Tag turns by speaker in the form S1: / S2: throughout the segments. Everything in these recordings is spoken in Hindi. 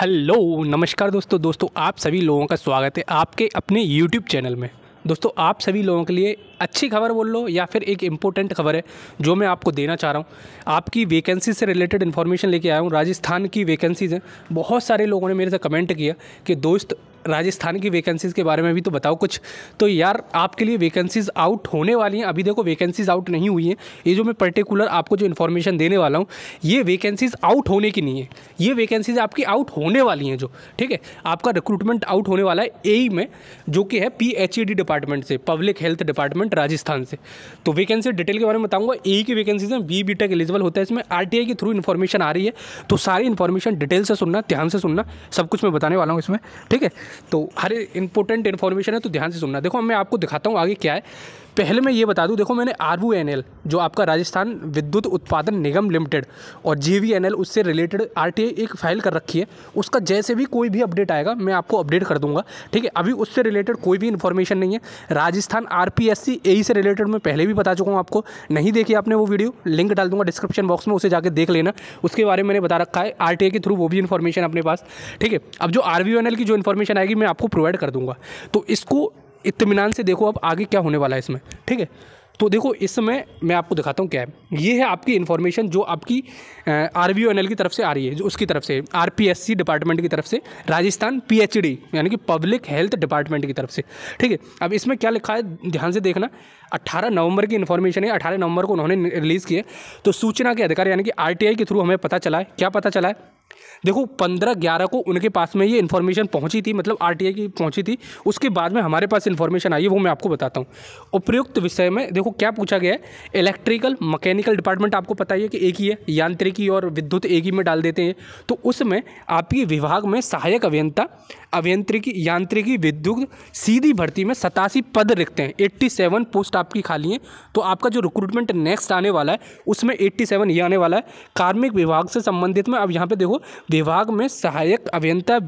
S1: हेलो नमस्कार दोस्तों दोस्तों आप सभी लोगों का स्वागत है आपके अपने यूट्यूब चैनल में दोस्तों आप सभी लोगों के लिए अच्छी खबर बोल लो या फिर एक इम्पोर्टेंट खबर है जो मैं आपको देना चाह रहा हूँ आपकी वैकेंसी से रिलेटेड इन्फॉर्मेशन लेके आया हूँ राजस्थान की वैकेंसीज़ हैं बहुत सारे लोगों ने मेरे से कमेंट किया कि दोस्त राजस्थान की वैकेंसीज़ के बारे में भी तो बताओ कुछ तो यार आपके लिए वैकेंसीज़ आउट होने वाली हैं अभी देखो वैकेंसीज़ आउट नहीं हुई हैं ये जो मैं पर्टिकुलर आपको जो इन्फॉर्मेशन देने वाला हूँ ये वैकेंसीज़ आउट होने की नहीं है ये वैकेंसीज़ आपकी आउट होने वाली हैं जो ठीक है आपका रिक्रूटमेंट आउट होने वाला है ए e में जो कि है पी डिपार्टमेंट e से पब्लिक हेल्थ डिपार्टमेंट राजस्थान से तो वैकेंसी डिटेल के बारे में बताऊँगा ए e की वैकेंसीज में बी बी टेक एलिजिबल होता है इसमें आर के थ्रू इन्फॉर्मेशन आ रही है तो सारी इन्फॉर्मेशन डिटेल से सुनना ध्यान से सुनना सब कुछ मैं बताने वाला हूँ इसमें ठीक है तो हर इंपॉर्टेंट इन्फॉर्मेशन है तो ध्यान से सुनना देखो मैं आपको दिखाता हूँ आगे क्या है पहले मैं ये बता दूँ देखो मैंने आर जो आपका राजस्थान विद्युत उत्पादन निगम लिमिटेड और जे उससे रिलेटेड आर एक फाइल कर रखी है उसका जैसे भी कोई भी अपडेट आएगा मैं आपको अपडेट कर दूंगा ठीक है अभी उससे रिलेटेड कोई भी इन्फॉर्मेशन नहीं है राजस्थान आर पी e से रिलेटेड मैं पहले भी बता चुका हूँ आपको नहीं देखी आपने वो वीडियो लिंक डाल दूंगा डिस्क्रिप्शन बॉक्स में उसे जाकर देख लेना उसके बारे में मैंने बता रखा है आर के थ्रू वो भी इन्फॉर्मेशन अपने पास ठीक है अब जो आर की जो इन्फॉर्मेशन आएगी मैं आपको प्रोवाइड कर दूंगा तो इसको इतमान से देखो अब आगे क्या होने वाला है इसमें ठीक है तो देखो इस समय मैं आपको दिखाता हूँ क्या है ये है आपकी इन्फॉर्मेशन जो आपकी आर वी एन एल की तरफ से आ रही है जो उसकी तरफ से R P S C department की तरफ से राजस्थान पी एच डी यानी कि पब्लिक हेल्थ डिपार्टमेंट की तरफ से ठीक है अब इसमें क्या लिखा है ध्यान से देखना अट्ठारह नवंबर की इन्फॉर्मेशन है अठारह नवंबर को उन्होंने रिलीज़ किए तो सूचना के अधिकार यानी कि आर टी आई के थ्रू हमें पता चला है क्या पता चला है देखो पंद्रह ग्यारह को उनके पास में ये इन्फॉर्मेशन पहुंची थी मतलब आरटीआई की पहुंची थी उसके बाद में हमारे पास इन्फॉर्मेशन आई है वो मैं आपको बताता हूं उपयुक्त विषय में देखो क्या पूछा गया है इलेक्ट्रिकल मैकेनिकल डिपार्टमेंट आपको पता ही है कि एक ही है यांत्रिकी और विद्युत एक ही में डाल देते हैं तो उसमें आपके विभाग में सहायक अभियंता अभियंत्रिकी यांत्रिकी विद्युत सीधी भर्ती में सतासी पद रिखते हैं एट्टी सेवन पोस्ट आपकी खाली हैं तो आपका जो रिक्रूटमेंट नेक्स्ट आने वाला है उसमें एट्टी सेवन ये आने वाला है कार्मिक विभाग से संबंधित में अब यहाँ पर देखो विभाग में सहायक अभियंता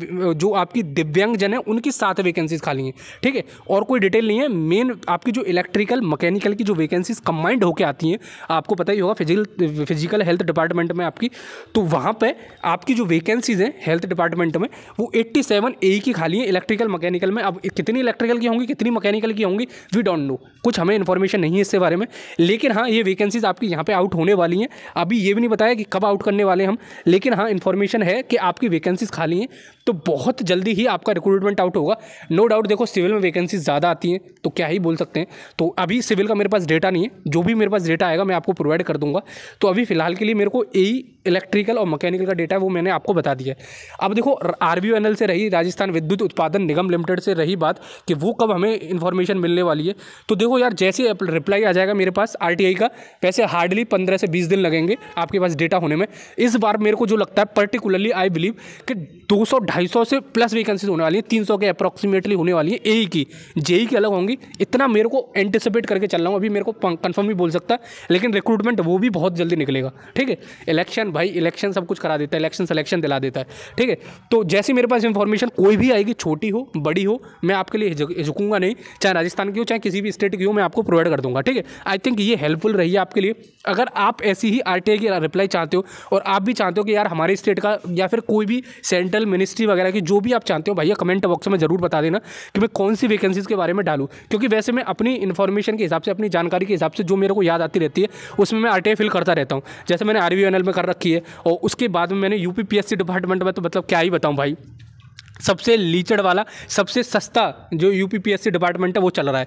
S1: जो आपकी दिव्यांगजन है उनकी सात वैकेंसीज खाली हैं ठीक है और कोई डिटेल नहीं है मेन आपकी जो इलेक्ट्रिकल मैकेनिकल की जो वैकेंसीज कंबाइंड होकर आती हैं आपको पता ही होगा फिजिकल फिजिकल हेल्थ डिपार्टमेंट में आपकी तो वहाँ पर आपकी जो वैकेंसीज हैं हेल्थ डिपार्टमेंट में वो एट्टी सेवन ए की खाली हैं इलेक्ट्रिकल मैकेनिकल में अब कितनी इलेक्ट्रिकल की होंगी कितनी मैकेनिकल की होंगी वी डोंट नो कुछ हमें इन्फॉर्मेशन नहीं है इसके बारे में लेकिन हाँ ये वैकेंसीज आपकी यहाँ पर आउट होने वाली हैं अभी ये भी नहीं बताया कि कब आउट करने वाले हम लेकिन हाँ इन्फॉर्मेशन इन्फॉर्मेशन है कि आपकी वैकेंसीज खाली हैं तो बहुत जल्दी ही आपका रिक्रूटमेंट आउट होगा नो डाउट देखो सिविल में वैकेंसीज ज़्यादा आती हैं तो क्या ही बोल सकते हैं तो अभी सिविल का मेरे पास डेटा नहीं है जो भी मेरे पास डेटा आएगा मैं आपको प्रोवाइड कर दूंगा तो अभी फिलहाल के लिए मेरे को ए इलेक्ट्रिकल और मैकेनिकल का डेटा है वो मैंने आपको बता दिया है अब देखो आर से रही राजस्थान विद्युत उत्पादन निगम लिमिटेड से रही बात कि वो कब हमें इन्फॉर्मेशन मिलने वाली है तो देखो यार जैसे रिप्लाई आ जाएगा मेरे पास आर का वैसे हार्डली पंद्रह से बीस दिन लगेंगे आपके पास डेटा होने में इस बार मेरे को जो लगता है पर पर्टिकुलरली आई बिलीव कि 200 250 से प्लस वैकेंसीज होने वाली है 300 के अप्रॉक्सीमेटली होने वाली है ए e की जेई e e की अलग होंगी इतना मेरे को एंटिसिपेट करके चल रहा हूँ अभी मेरे को कंफर्म भी बोल सकता है लेकिन रिक्रूटमेंट वो भी बहुत जल्दी निकलेगा ठीक है इलेक्शन भाई इलेक्शन सब कुछ करा देता है इलेक्शन सलेक्शन दिला देता है ठीक है तो जैसे मेरे पास इंफॉर्मेशन कोई भी आएगी छोटी हो बड़ी हो मैं आपके लिए झुकूंगा नहीं चाहे राजस्थान की हो चाहे किसी भी स्टेट की हो मैं आपको प्रोवाइड कर दूंगा ठीक है आई थिंक ये हेल्पफुल रही है आपके लिए अगर आप ऐसी ही आर की रिप्लाई चाहते हो और आप भी चाहते हो कि यार हमारे स्टेट स्टेट का या फिर कोई भी सेंट्रल मिनिस्ट्री वगैरह की जो भी आप चाहते हो भैया कमेंट बॉक्स में ज़रूर बता देना कि मैं कौन सी वैकेंसीज़ के बारे में डालूँ क्योंकि वैसे मैं अपनी इन्फॉर्मेशन के हिसाब से अपनी जानकारी के हिसाब से जो मेरे को याद आती रहती है उसमें मैं आरटीआई फिल करता रहता हूँ जैसे मैंने आर में कर रखी है और उसके बाद में मैंने यू डिपार्टमेंट में तो मतलब क्या ही बताऊँ भाई सबसे लीचड़ वाला सबसे सस्ता जो यू डिपार्टमेंट है वो चल रहा है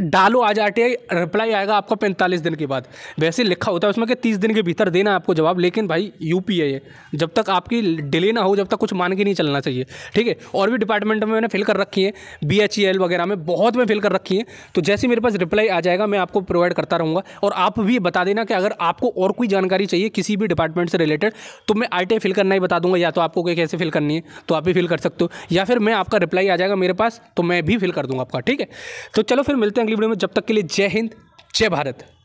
S1: डालो आज आर रिप्लाई आएगा आपका पैंतालीस दिन के बाद वैसे लिखा होता है उसमें कि तीस दिन के भीतर देना आपको जवाब लेकिन भाई यू पी है जब तक आपकी डिले ना हो जब तक कुछ मान के नहीं चलना चाहिए ठीक है और भी डिपार्टमेंट में मैंने फिल कर रखी है बी एच ई एल वगैरह में बहुत में फिल कर रखी है तो जैसे मेरे पास रिप्लाई आ जाएगा मैं आपको प्रोवाइड करता रहूँगा और आप भी बता देना कि अगर आपको और कोई जानकारी चाहिए किसी भी डिपार्टमेंट से रिलेटेड तो मैं आर फिल करना ही बता दूंगा या तो आपको कैसे फिल करनी है तो आप भी फिल कर सकते हो या फिर मैं आपका रिप्लाई आ जाएगा मेरे पास तो मैं भी फिल कर दूँगा आपका ठीक है तो चलो फिर मिलते हैं अगली वीडियो में जब तक के लिए जय हिंद जय भारत